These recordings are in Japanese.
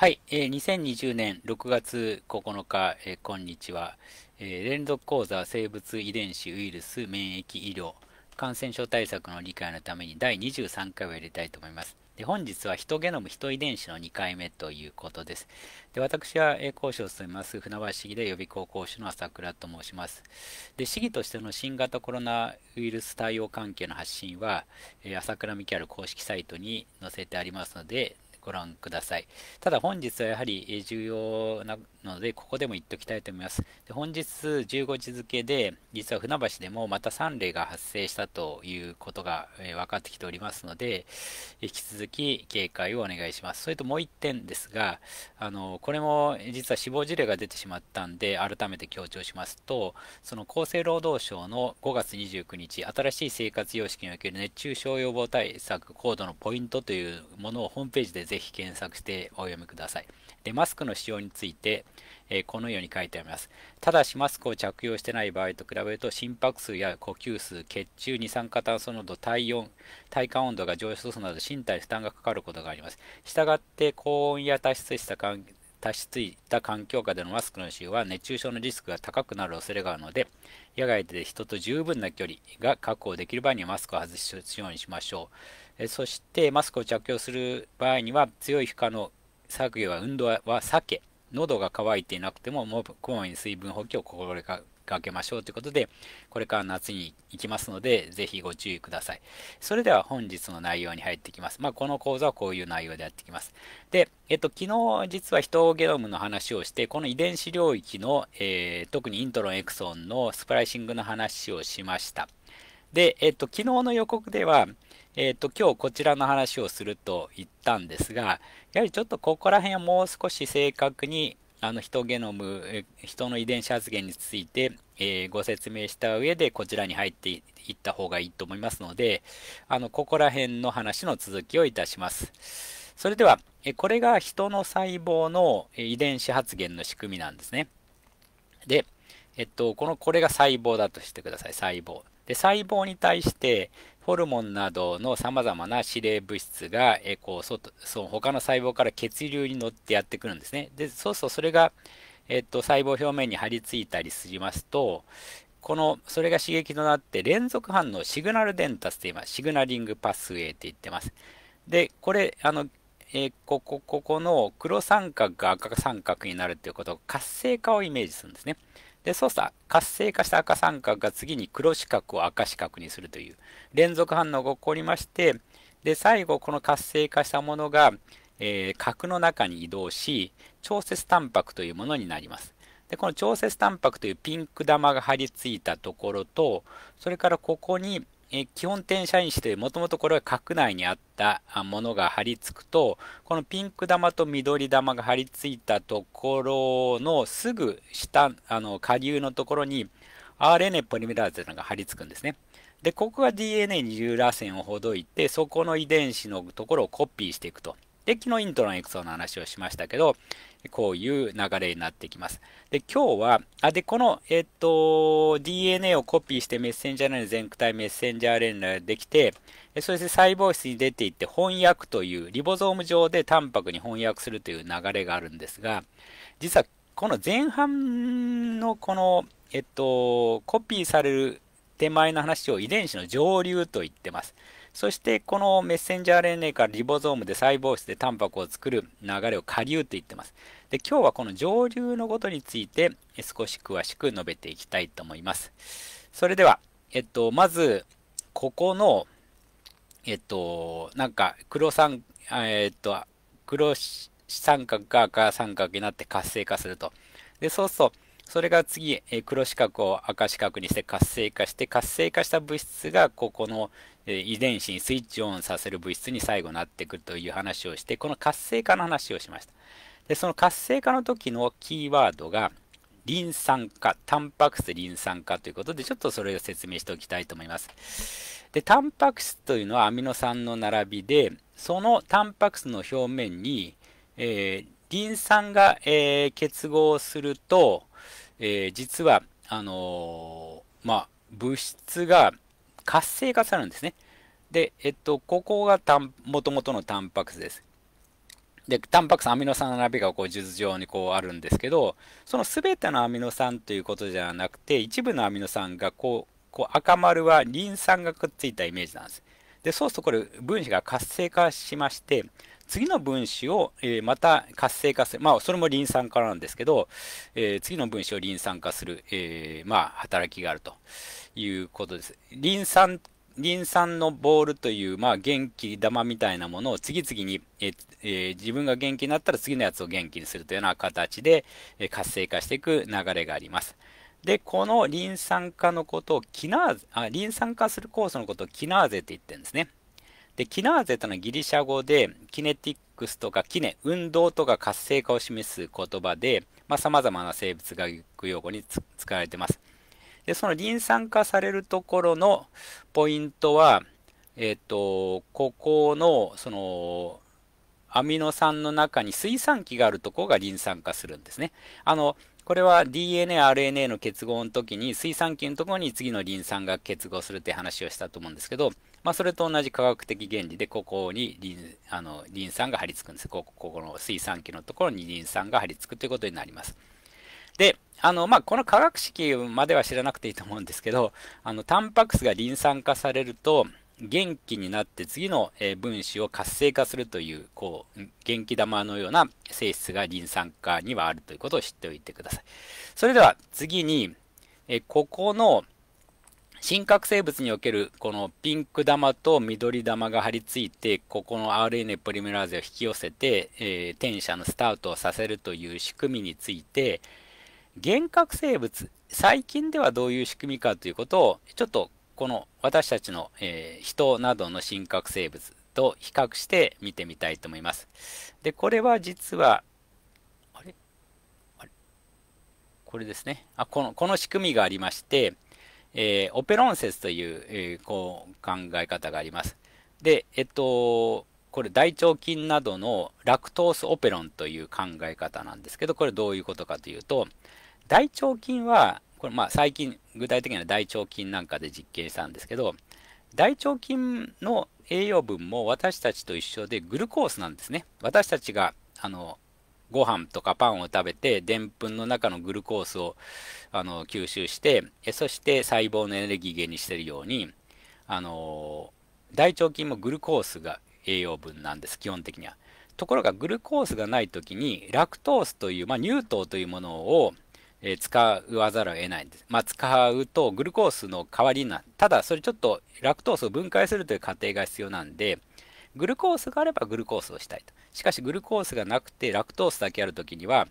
はい、えー、2020年6月9日、えー、にちは、えー、連続講座生物遺伝子ウイルス免疫医療感染症対策の理解のために第23回を入れたいと思います。で本日はヒトゲノム、ヒト遺伝子の2回目ということです。で私は、えー、講師を務めます、船橋市議で予備校講師の朝倉と申します。で市議としての新型コロナウイルス対応関係の発信は、えー、朝倉ミキャル公式サイトに載せてありますので、ご覧ください。ただ本日はやはり重要なので、ここでも言っておきたいと思います。で本日15日付で、実は船橋でもまた3例が発生したということが、え分かってきておりますので、引き続き警戒をお願いします。それともう1点ですが、あのこれも実は死亡事例が出てしまったんで、改めて強調しますと、その厚生労働省の5月29日、新しい生活様式における熱中症予防対策高度のポイントというものをホームページでぜひひ検索してお読みください。で、マスクの使用について、えー、このように書いてあります。ただし、マスクを着用してない場合と比べると、心拍数や呼吸数、血中、二酸化炭素濃度、体温、体感温度が上昇するなど、身体負担がかかることがあります。したがって、高温や多湿した環境、多湿した環境下でのマスクの使用は熱中症のリスクが高くなる恐れがあるので野外で人と十分な距離が確保できる場合にはマスクを外すようにしましょうそしてマスクを着用する場合には強い負荷の作業や運動は避け喉が渇いていなくてももこまめに水分補給を心がけましょうということでこれから夏に行きますのでぜひご注意くださいそれでは本日の内容に入ってきます、まあ、この講座はこういう内容でやってきますで、えっと、昨日実はヒトゲノムの話をしてこの遺伝子領域の、えー、特にイントロンエクソンのスプライシングの話をしましたで、えっと、昨日の予告ではえっ、ー、と、今日こちらの話をすると言ったんですが、やはりちょっとここら辺をもう少し正確に、あの、人ゲノム、人の遺伝子発現について、えー、ご説明した上で、こちらに入っていった方がいいと思いますので、あの、ここら辺の話の続きをいたします。それでは、これが人の細胞の遺伝子発現の仕組みなんですね。で、えっと、この、これが細胞だとしてください、細胞。で、細胞に対して、ホルモンなどのさまざまな指令物質が、えこう外その他の細胞から血流に乗ってやってくるんですね。でそうするとそれが、えっと、細胞表面に張り付いたりしますとこのそれが刺激となって連続反応シグナル伝達と言いますシグナリングパスウェイって言ってます。でこれあのえここここの黒三角が赤三角になるということを活性化をイメージするんですね。で操作活性化した赤三角が次に黒四角を赤四角にするという連続反応が起こりましてで最後この活性化したものが、えー、核の中に移動し調節タンパクというものになりますでこの調節タンパクというピンク玉が張り付いたところとそれからここにえ基本転写因子というもともとこれは核内にあったものが貼り付くとこのピンク玉と緑玉が貼り付いたところのすぐ下あの下流のところに RNA ポリメラーゼが貼り付くんですねでここが DNA に由螺旋をほどいてそこの遺伝子のところをコピーしていくとで、のイントロのエクソの話をしましたけど、こういう流れになってきます。で、今日は、あ、で、この、えっと、DNA をコピーしてメッセンジャー r n 全全体メッセンジャー連絡ができて、そして細胞質に出ていって翻訳という、リボゾーム上でタンパクに翻訳するという流れがあるんですが、実はこの前半のこの、えっと、コピーされる手前の話を遺伝子の上流と言ってます。そしてこのメッセンジャー RNA からリボゾームで細胞質でタンパクを作る流れを下流と言ってます。で今日はこの上流のことについて少し詳しく述べていきたいと思います。それでは、えっと、まず、ここの、えっと、なんか黒三、えっと、黒三角が赤三角になって活性化すると。で、そうそう。それが次、え黒四角を赤四角にして活性化して、活性化した物質がここの遺伝子にスイッチオンさせる物質に最後なってくるという話をして、この活性化の話をしました。で、その活性化の時のキーワードが、リン酸化、タンパク質リン酸化ということで、ちょっとそれを説明しておきたいと思います。で、タンパク質というのはアミノ酸の並びで、そのタンパク質の表面に、えー、リン酸が、えー、結合すると、えー、実は、あのまあ、物質が、活性化されるんですね。で、えっと、ここがもともとのタンパク質です。で、タンパク質、アミノ酸の並びがこう、術上にこうあるんですけど、その全てのアミノ酸ということじゃなくて、一部のアミノ酸がこう、こう赤丸はリン酸がくっついたイメージなんです。で、そうするとこれ、分子が活性化しまして、次の分子を、えー、また活性化する、まあ、それもリン酸化なんですけど、えー、次の分子をリン酸化する、えー、まあ、働きがあるということです。リン酸リン酸のボールという、まあ、元気玉みたいなものを次々に、ええー、自分が元気になったら次のやつを元気にするというような形で、えー、活性化していく流れがあります。で、このリン酸化のことをキナーゼ、あリン酸化する酵素のことをキナーゼって言ってるんですね。で、キナーゼとのギリシャ語で、キネティックスとかキネ、運動とか活性化を示す言葉で、まあ、様々な生物学用語に使われてます。で、そのリン酸化されるところのポイントは、えっ、ー、と、ここの、その、アミノ酸の中に水酸基があるところがリン酸化するんですね。あの、これは DNA、RNA の結合の時に水酸基のところに次のリン酸が結合するって話をしたと思うんですけど、まあ、それと同じ科学的原理で、ここにリンあのリン酸が張り付くんです。ここここの水酸基のところにリン酸が張り付くということになります。で、あの、まあ、この化学式までは知らなくていいと思うんですけど、あの、タンパク質がリン酸化されると、元気になって次の分子を活性化するという、こう、元気玉のような性質がリン酸化にはあるということを知っておいてください。それでは次に、えここの、真核生物におけるこのピンク玉と緑玉が張り付いてここの RNA ポリメラーゼを引き寄せて、えー、転写のスタートをさせるという仕組みについて原核生物最近ではどういう仕組みかということをちょっとこの私たちの、えー、人などの真核生物と比較して見てみたいと思います。でこれは実はあれこれですねあこのこの仕組みがありましてえー、オペロン説という、えー、こう考え方があります。で、えっと、これ大腸菌などのラクトースオペロンという考え方なんですけど、これどういうことかというと、大腸菌は、これまあ最近具体的には大腸菌なんかで実験したんですけど、大腸菌の栄養分も私たちと一緒でグルコースなんですね。私たちがあのご飯とかパンを食べて、でんぷんの中のグルコースをあの吸収して、そして細胞のエネルギー源にしてるように、あの大腸菌もグルコースが栄養分なんです、基本的には。ところがグルコースがないときに、ラクトースという、まあ、乳糖というものを、えー、使わざるを得ないんです。まあ、使うとグルコースの代わりになる。ただ、それちょっとラクトースを分解するという過程が必要なんで、グルコースがあればグルコースをしたいと。しかし、グルコースがなくて、ラクトースだけあるときには、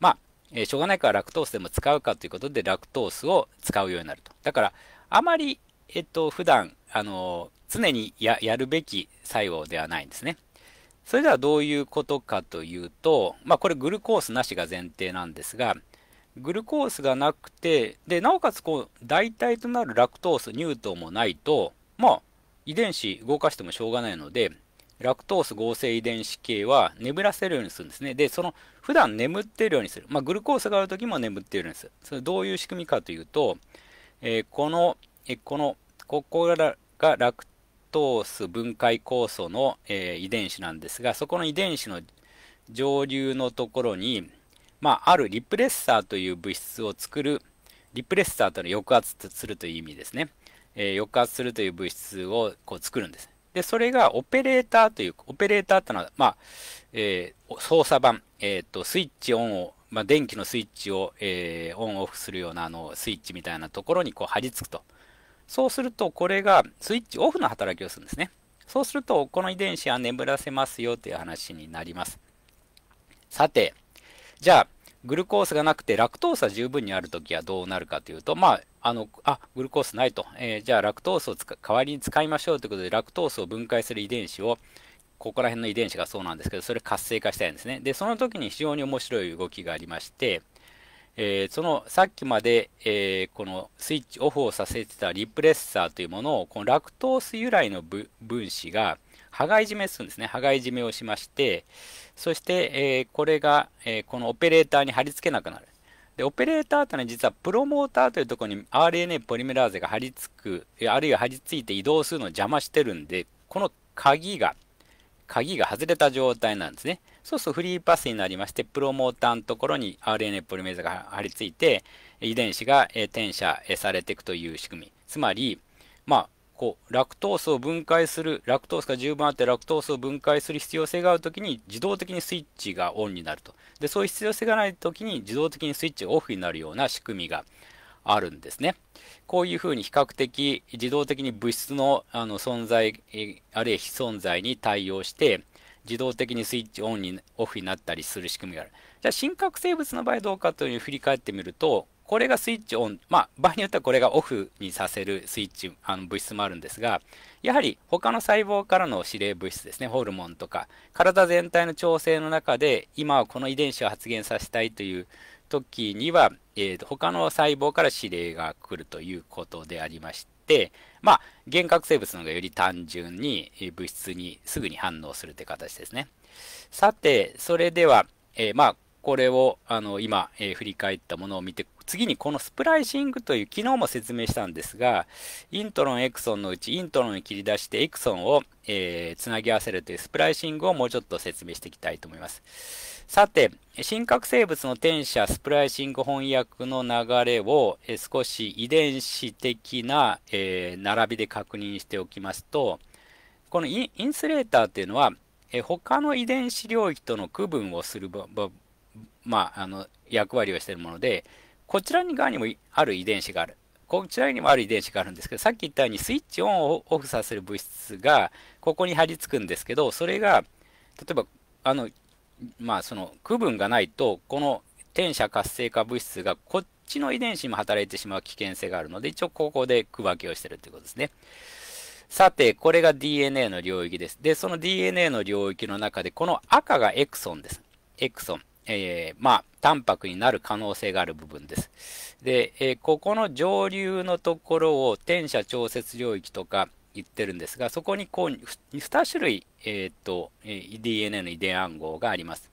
まあ、えー、しょうがないからラクトースでも使うかということで、ラクトースを使うようになると。だから、あまり、えっと、普段、あのー、常にやるべき作用ではないんですね。それではどういうことかというと、まあ、これグルコースなしが前提なんですが、グルコースがなくて、で、なおかつこう、代替となるラクトース、乳糖もないと、まあ、遺伝子動かしてもしょうがないので、ラクトース合成遺伝子系は眠らせるようにするんですね。で、その普段眠ってるようにする。まあ、グルコースがあるときも眠ってるんです。それどういう仕組みかというと、えー、この、えー、この、ここががラクトース分解酵素の、えー、遺伝子なんですが、そこの遺伝子の上流のところに、まあ、あるリプレッサーという物質を作る、リプレッサーというのは抑圧するという意味ですね。えー、抑圧するという物質をこう作るんです。で、それがオペレーターという、オペレーターというのは、まあ、えー、操作盤、えっ、ー、と、スイッチオンを、まあ、電気のスイッチを、えー、オンオフするようなあのスイッチみたいなところにこう貼り付くと。そうすると、これがスイッチオフの働きをするんですね。そうすると、この遺伝子は眠らせますよという話になります。さて、じゃあ、グルコースがなくてラクトースは十分にあるときはどうなるかというと、まあ、あの、あ、グルコースないと。えー、じゃあ、ラクトースを代わりに使いましょうということで、ラクトースを分解する遺伝子を、ここら辺の遺伝子がそうなんですけど、それ活性化したいんですね。で、その時に非常に面白い動きがありまして、えー、そのさっきまで、えー、このスイッチオフをさせてたリプレッサーというものを、このラクトース由来の分子が、羽交い締めするんですね。羽交い締めをしまして、そして、えー、これが、えこのオペレーターに貼り付けなくなる。で、オペレーターというのは実はプロモーターというところに RNA ポリメラーゼが張り付く、あるいは張り付いて移動するのを邪魔してるんで、この鍵が、鍵が外れた状態なんですね。そうするとフリーパスになりまして、プロモーターのところに RNA ポリメーゼが張り付いて、遺伝子が転写されていくという仕組み。つまり、まあ、こう、ラクトースを分解する、ラクトースが十分あって、ラクトースを分解する必要性があるときに、自動的にスイッチがオンになると。で、そういう必要性がないときに、自動的にスイッチがオフになるような仕組みがあるんですね。こういうふうに比較的自動的に物質のあの存在、あるいは非存在に対応して、自動的にスイッチオンに、オフになったりする仕組みがある。じゃあ、真核生物の場合どうかというふうに振り返ってみると、これがスイッチオン、まあ、場合によってはこれがオフにさせるスイッチ、あの物質もあるんですが、やはり他の細胞からの指令物質ですね、ホルモンとか、体全体の調整の中で、今はこの遺伝子を発現させたいという時には、えーと、他の細胞から指令が来るということでありまして、まあ、幻覚生物の方がより単純に物質にすぐに反応するという形ですね。さて、それでは、えー、まあ、これをあの今、えー、振り返ったものを見て次にこのスプライシングという、機能も説明したんですが、イントロン、エクソンのうちイントロンに切り出してエクソンを、えー、つなぎ合わせるというスプライシングをもうちょっと説明していきたいと思います。さて、新核生物の転写、スプライシング翻訳の流れを、えー、少し遺伝子的な、えー、並びで確認しておきますと、このインスレーターというのは、えー、他の遺伝子領域との区分をするまあ、あの役割をしているもので、こちらに側にもある遺伝子がある。こちらにもある遺伝子があるんですけど、さっき言ったようにスイッチオンをオフさせる物質がここに張り付くんですけど、それが、例えば、あの、まあ、その区分がないと、この転写活性化物質がこっちの遺伝子にも働いてしまう危険性があるので、一応ここで区分けをしてるということですね。さて、これが DNA の領域です。で、その DNA の領域の中で、この赤がエクソンです。エクソン。えー、まあ、淡白になる可能性がある部分です。で、えー、ここの上流のところを転写調節領域とか言ってるんですが、そこにこう2種類、えー、っと、DNA の遺伝暗号があります。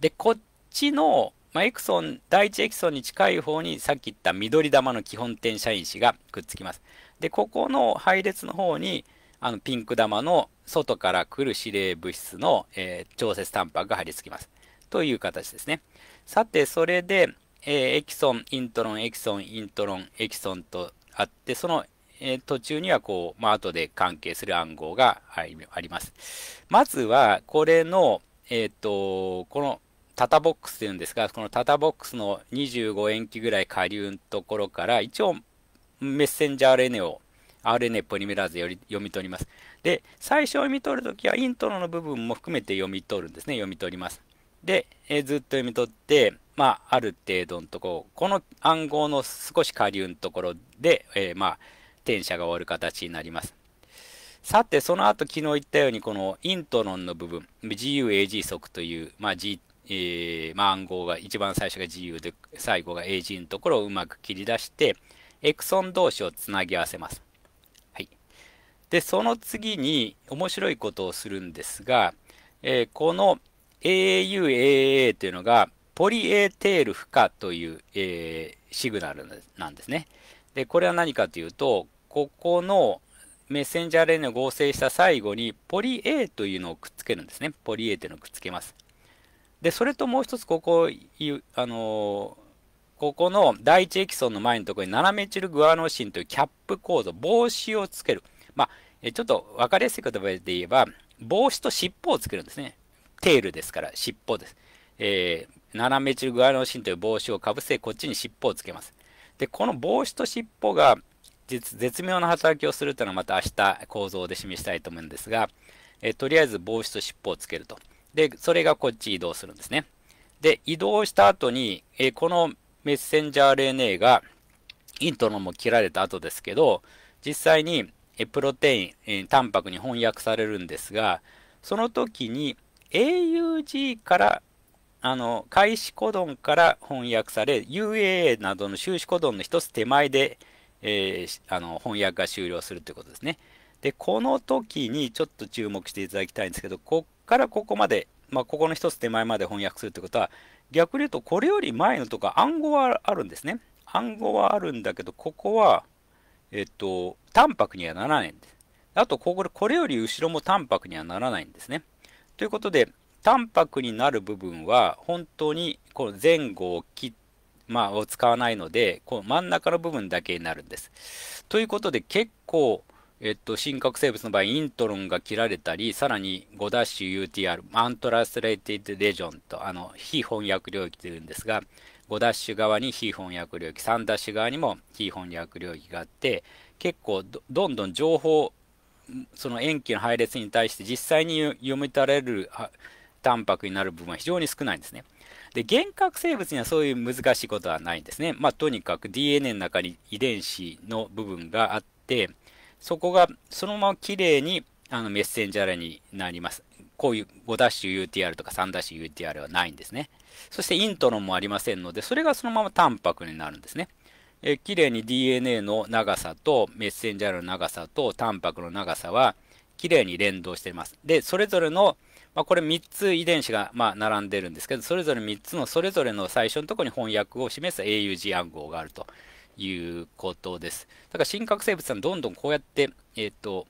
で、こっちの、まあ、エクソン、第一エクソンに近い方にさっき言った緑玉の基本転写因子がくっつきます。で、ここの配列の方に、あのピンク玉の外から来る指令物質の、えー、調節タンパクが貼り付きます。という形ですね。さて、それで、えー、エキソン、イントロン、エキソン、イントロン、エキソンとあって、その、えー、途中にはこう、まあ、後で関係する暗号があります。まずは、これの、えっ、と、この、タタボックスというんですが、このタタボックスの25塩基ぐらい下流のところから、一応、メッセンジャー RNA を RNA ポリメラーゼより読み取ります。で、最初読み取るときはイントロの部分も含めて読み取るんですね。読み取ります。で、えー、ずっと読み取って、まあ、ある程度のとここの暗号の少し下流のところで、えー、まあ、転写が終わる形になります。さて、その後昨日言ったように、このイントロンの部分、GUAG 則という、まあ G えー、まあ、暗号が、一番最初が GU で、最後が AG のところをうまく切り出して、エクソン同士をつなぎ合わせます。はい。で、その次に面白いことをするんですが、えー、この AUAA というのが、ポリエーテール負荷という、えー、シグナルなんですね。で、これは何かというと、ここのメッセンジャーレンを合成した最後に、ポリ A というのをくっつけるんですね。ポリ A というのをくっつけます。で、それともう一つ、ここ、あのここの第一エキソンの前のところに、ナラメチルグアノシンというキャップ構造、帽子をつける。まあ、ちょっと分かりやすい言葉で言えば、帽子と尻尾をつけるんですね。テールですから、尻尾です。えー、斜め中グアノという帽子をかぶせ、こっちに尻尾をつけます。で、この帽子と尻尾が絶妙な働きをするというのはまた明日構造で示したいと思うんですが、えー、とりあえず帽子と尻尾をつけると。で、それがこっち移動するんですね。で、移動した後に、えー、このメッセンジャー RNA が、イントロも切られた後ですけど、実際にプロテイン、タンパクに翻訳されるんですが、その時に AUG からあの開始コドンから翻訳され UAA などの修士コドンの一つ手前で、えー、あの翻訳が終了するということですね。でこの時にちょっと注目していただきたいんですけどこっからここまで、まあ、ここの一つ手前まで翻訳するということは逆に言うとこれより前のとか暗号はあるんですね。暗号はあるんだけどここはえっと淡白にはならないんです。あとこここれより後ろも淡白にはならないんですね。ということで、タンパクになる部分は本当にこの前後をき、まあ、を使わないので、この真ん中の部分だけになるんです。ということで、結構、えっと、真核生物の場合、イントロンが切られたり、さらに 5-UTR、アントラスレイティッドレジョンと、あの、非翻訳領域というんですが、5側に非翻訳領域、3側にも非翻訳領域があって、結構どんどん情報その塩基の配列に対して実際に読み取れるタンパクになる部分は非常に少ないんですね。で、原核生物にはそういう難しいことはないんですね。まあ、とにかく DNA の中に遺伝子の部分があって、そこがそのままきれいにあのメッセンジャーになります。こういう 5-UTR とか 3-UTR はないんですね。そしてイントロンもありませんので、それがそのままタンパクになるんですね。え綺麗に DNA の長さとメッセンジャーの長さとタンパクの長さは綺麗に連動しています。で、それぞれの、まあ、これ3つ遺伝子が、まあ、並んでるんですけど、それぞれ3つのそれぞれの最初のところに翻訳を示す AUG 暗号があるということです。だから、真核生物はどんどんこうやって、えっ、ー、と、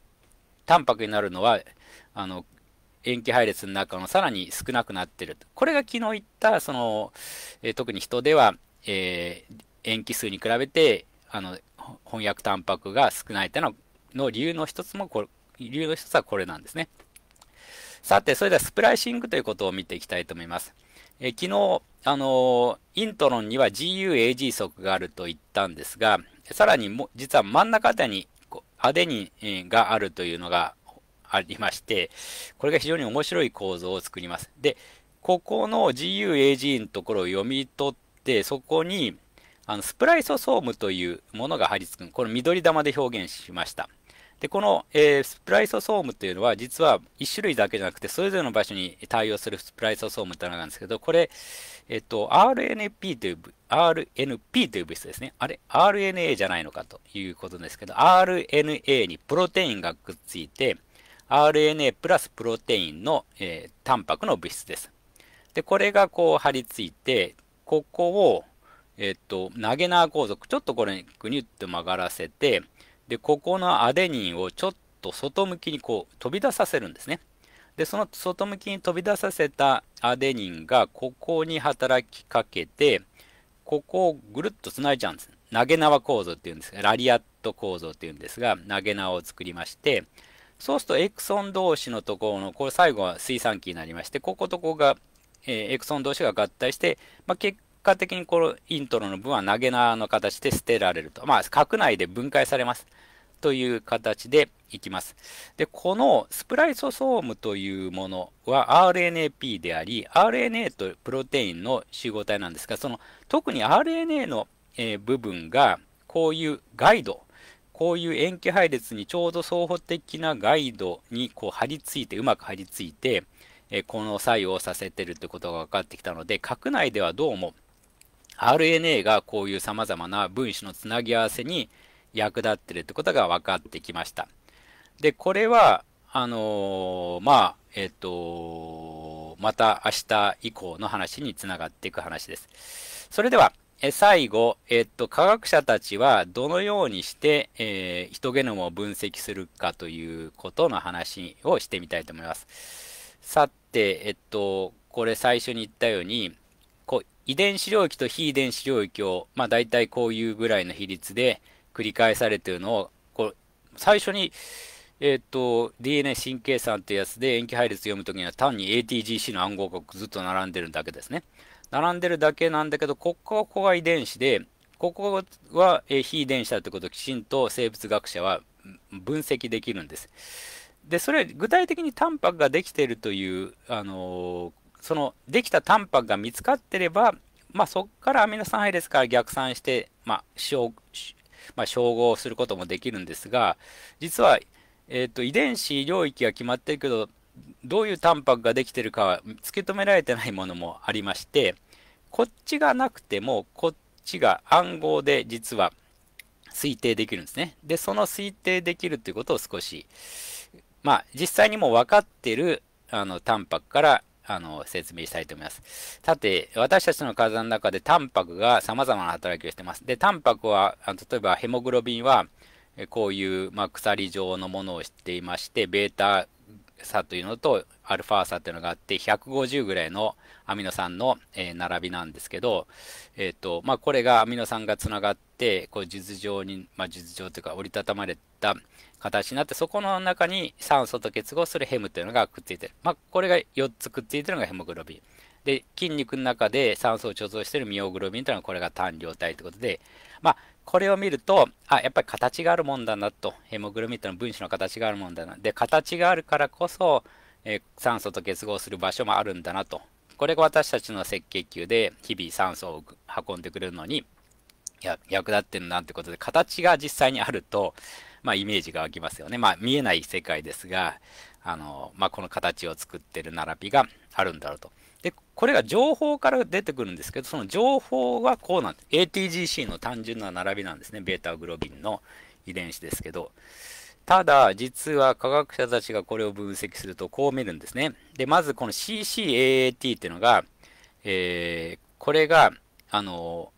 タンパクになるのは、あの、塩基配列の中のさらに少なくなってる。これが昨日言った、その、えー、特に人では、えー、塩基数に比べてあの翻訳タンパクが少ないというのの理由の一つもこれ理由の一つはこれなんですねさてそれではスプライシングということを見ていきたいと思いますえ昨日、あのイントロンには GUAG 則があると言ったんですが、さらにも実は真ん中あたりにアデニンがあるというのがありまして、これが非常に面白い構造を作ります。で、ここの GUAG のところを読み取って、そこにあのスプライソソームというものが張り付く、この緑玉で表現しました。で、この、えー、スプライソソームというのは、実は1種類だけじゃなくて、それぞれの場所に対応するスプライソソームというのがあるんですけど、これ、えっと、RNP という、RNP という物質ですね。あれ ?RNA じゃないのかということですけど、RNA にプロテインがくっついて、RNA プラスプロテインの、えー、タンパクの物質です。で、これがこう張り付いて、ここを、えっと、投げ縄ー高ちょっとこれぐにゅっと曲がらせて、で、ここのアデニンをちょっと外向きにこう飛び出させるんですね。で、その外向きに飛び出させたアデニンがここに働きかけて、ここをぐるっとつないじゃうんです。投げ縄構造っていうんですが、ラリアット構造っていうんですが、投げ縄を作りまして、そうするとエクソン同士のところの、これ最後は水産機になりまして、こことここが、えー、エクソン同士が合体して、まあ、結果的にこのイントロの分は投げ縄の形で捨てられると。まあ、核内で分解されます。という形でいきます。で、このスプライソソームというものは RNAP であり、RNA とプロテインの集合体なんですが、その特に RNA の、えー、部分がこういうガイド、こういう塩基配列にちょうど双方的なガイドにこう張り付いて、うまく張り付いて、えー、この作用をさせてるってことが分かってきたので、核内ではどうも RNA がこういう様々な分子のつなぎ合わせに役立ってるってことが分かってきました。で、これは、あのー、まあ、えっ、ー、とー、また明日以降の話につながっていく話です。それでは、え最後、えっと、科学者たちはどのようにして、えヒトゲノムを分析するかということの話をしてみたいと思います。さて、えっと、これ最初に言ったように、遺伝子領域と非遺伝子領域を、まあ、大体こういうぐらいの比率で繰り返されてるのを、こう最初に、えっ、ー、と、DNA 神経酸ってやつで塩基配列読むときには単に ATGC の暗号がずっと並んでるだけですね。並んでるだけなんだけど、こここが遺伝子で、ここは非遺伝子だってことをきちんと生物学者は分析できるんです。で、それ、具体的にタンパクができているという、あのー、そのできたタンパクが見つかってれば、まあ、そこからアミノ酸配列から逆算して、まあ照まあ、照合することもできるんですが、実は、えーと、遺伝子領域が決まってるけど、どういうタンパクができてるかは突き止められてないものもありまして、こっちがなくても、こっちが暗号で実は推定できるんですね。で、その推定できるということを少し、まあ、実際にも分かってるあのタンパクからあの説明したいと思います。さて、私たちの体の中でタンパクが様々な働きをしています。で、タンパクは、あの例えばヘモグロビンは、こういう、まあ、鎖状のものをしていまして、ベータ差というのと、アルファ差というのがあって、150ぐらいのアミノ酸の、え並びなんですけど、えっ、ー、と、まあ、これがアミノ酸がつながって、こう、術状に、まあ、術状というか、折りたたまれった形になって、そこの中に酸素と結合するヘムというのがくっついてる。まあ、これが4つくっついてるのがヘモグロビン。で、筋肉の中で酸素を貯蔵しているミオグロビンというのはこれが単量体ということで、まあ、これを見ると、あ、やっぱり形があるもんだなと、ヘモグロビンというのは分子の形があるもんだな。で、形があるからこそ、えー、酸素と結合する場所もあるんだなと。これが私たちの赤血球で日々酸素を運んでくれるのに役立ってるなってことで、形が実際にあると、まあ、イメージが湧きますよね。まあ、見えない世界ですが、あのまあ、この形を作ってる並びがあるんだろうと。で、これが情報から出てくるんですけど、その情報はこうなんです。ATGC の単純な並びなんですね。ベータグロビンの遺伝子ですけど。ただ、実は科学者たちがこれを分析すると、こう見るんですね。で、まずこの CCAAT っていうのが、えー、これが、あの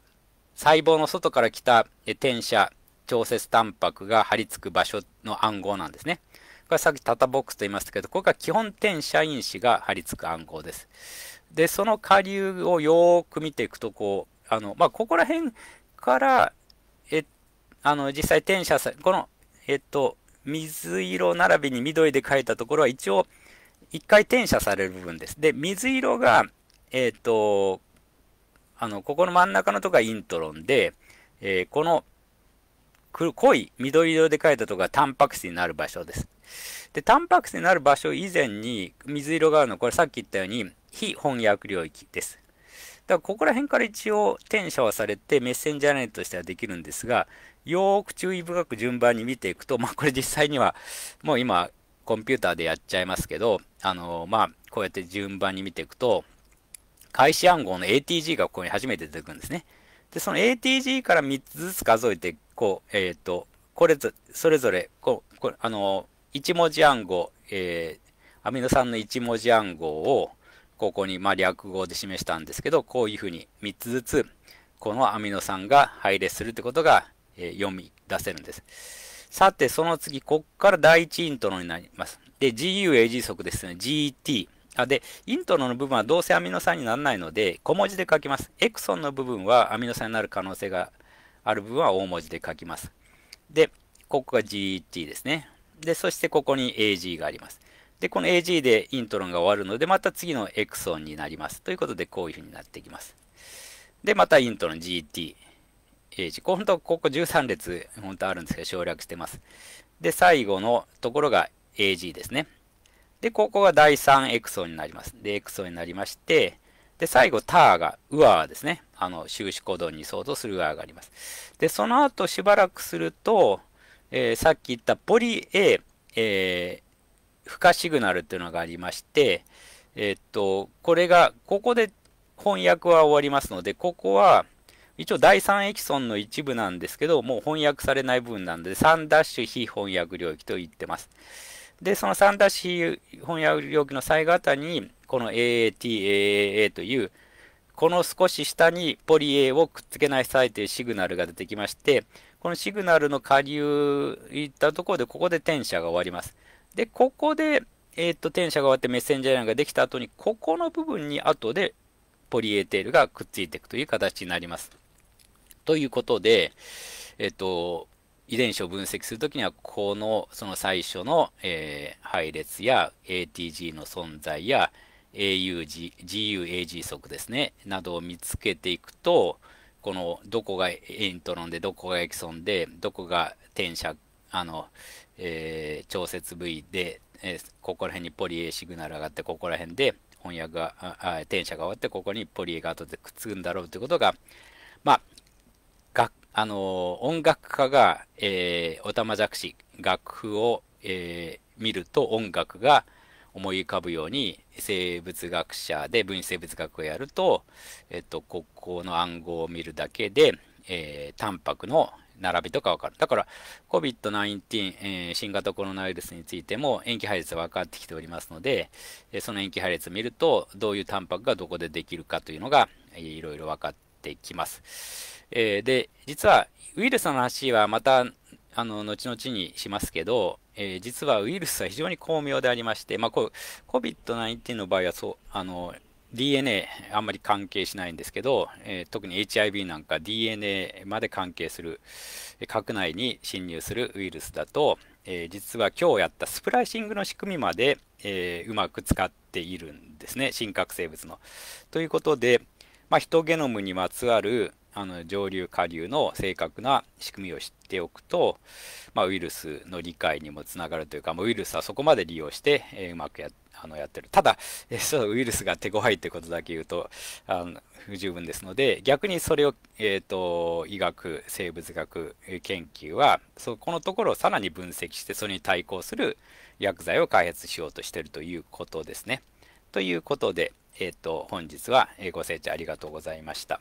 細胞の外から来た転写調節タンパクが張り付く場所の暗号なんですね。これさっきタタボックスと言いましたけど、これが基本転写因子が張り付く暗号です。で、その下流をよーく見ていくと、こう、あの、まあ、ここら辺から、え、あの、実際転写され、この、えっと、水色並びに緑で書いたところは一応、一回転写される部分です。で、水色が、えっ、と、あの、ここの真ん中のとこがイントロンで、えー、この濃い緑色で書いたところがタンパク質になる場所です。で、タンパク質になる場所以前に水色があるのは、これさっき言ったように非翻訳領域です。だからここら辺から一応転写はされてメッセンジャーネットとしてはできるんですが、よーく注意深く順番に見ていくと、まあこれ実際にはもう今コンピューターでやっちゃいますけど、あのー、まあこうやって順番に見ていくと、開始暗号の ATG がここに初めて出てくるんですね。で、その ATG から3つずつ数えて、こう、えっ、ー、と、これぞ、それぞれ、こう、これあの、1文字暗号、えー、アミノ酸の1文字暗号を、ここに、まあ、略語で示したんですけど、こういうふうに3つずつ、このアミノ酸が配列するってことが、えー、読み出せるんです。さて、その次、ここから第1イントロになります。で、GUAG 速ですね。GT。あで、イントロの部分はどうせアミノ酸にならないので、小文字で書きます。エクソンの部分はアミノ酸になる可能性がある部分は大文字で書きます。で、ここが GT ですね。で、そしてここに AG があります。で、この AG でイントロンが終わるので、また次のエクソンになります。ということで、こういうふうになってきます。で、またイントロン GT、AG。こ本当ここ13列、本当あるんですけど、省略してます。で、最後のところが AG ですね。で、ここが第3エクソンになります。で、エクソンになりまして、で、最後、ターが、ウアーですね。あの、終止コドに相当するウアーがあります。で、その後しばらくすると、えー、さっき言ったポリ A、えー、負荷シグナルっていうのがありまして、えー、っと、これが、ここで翻訳は終わりますので、ここは、一応第3エキソンの一部なんですけど、もう翻訳されない部分なので、3ダッシュ非翻訳領域と言ってます。で、その三田市翻訳領域の最後に、この AAT、AAA という、この少し下にポリ A をくっつけない際というシグナルが出てきまして、このシグナルの下流いったところで、ここで転写が終わります。で、ここで、えー、っと、転写が終わってメッセンジャーができた後に、ここの部分に後でポリエーテールがくっついていくという形になります。ということで、えっと、遺伝子を分析するときには、この、その最初の、えー、配列や ATG の存在や AUG、GUAG 速ですね、などを見つけていくと、この、どこがエントロンで、どこがエキソンで、どこが転写、あの、えー、調節部位で、えー、ここら辺にポリエシグナルがあって、ここら辺で翻訳が、あ転写が終わって、ここにポリエが後でくっつくんだろうということが、まあ、あの、音楽家が、えー、おたまじゃくし、楽譜を、えー、見ると音楽が思い浮かぶように、生物学者で分子生物学をやると、えっと、ここの暗号を見るだけで、えー、タンパクの並びとかわかる。だから、COVID-19、えー、新型コロナウイルスについても塩基配列はわかってきておりますので、えその塩基配列を見ると、どういうタンパクがどこでできるかというのが、いろいろわかってきます。えー、で、実はウイルスの話はまた、あの、後々にしますけど、えー、実はウイルスは非常に巧妙でありまして、まあ、COVID-19 の場合はそう、あの、DNA あんまり関係しないんですけど、えー、特に HIV なんか DNA まで関係する、核内に侵入するウイルスだと、えー、実は今日やったスプライシングの仕組みまで、えー、うまく使っているんですね、真核生物の。ということで、まあ、ヒトゲノムにまつわるあの上流下流の正確な仕組みを知っておくと、まあ、ウイルスの理解にもつながるというか、もうウイルスはそこまで利用して、えー、うまくやあのやってる。ただ、えー、そウイルスが手強いということだけ言うとあの不十分ですので、逆にそれを、えーと、医学、生物学研究は、そこのところをさらに分析して、それに対抗する薬剤を開発しようとしているということですね。ということで、えーと、と本日はご清聴ありがとうございました。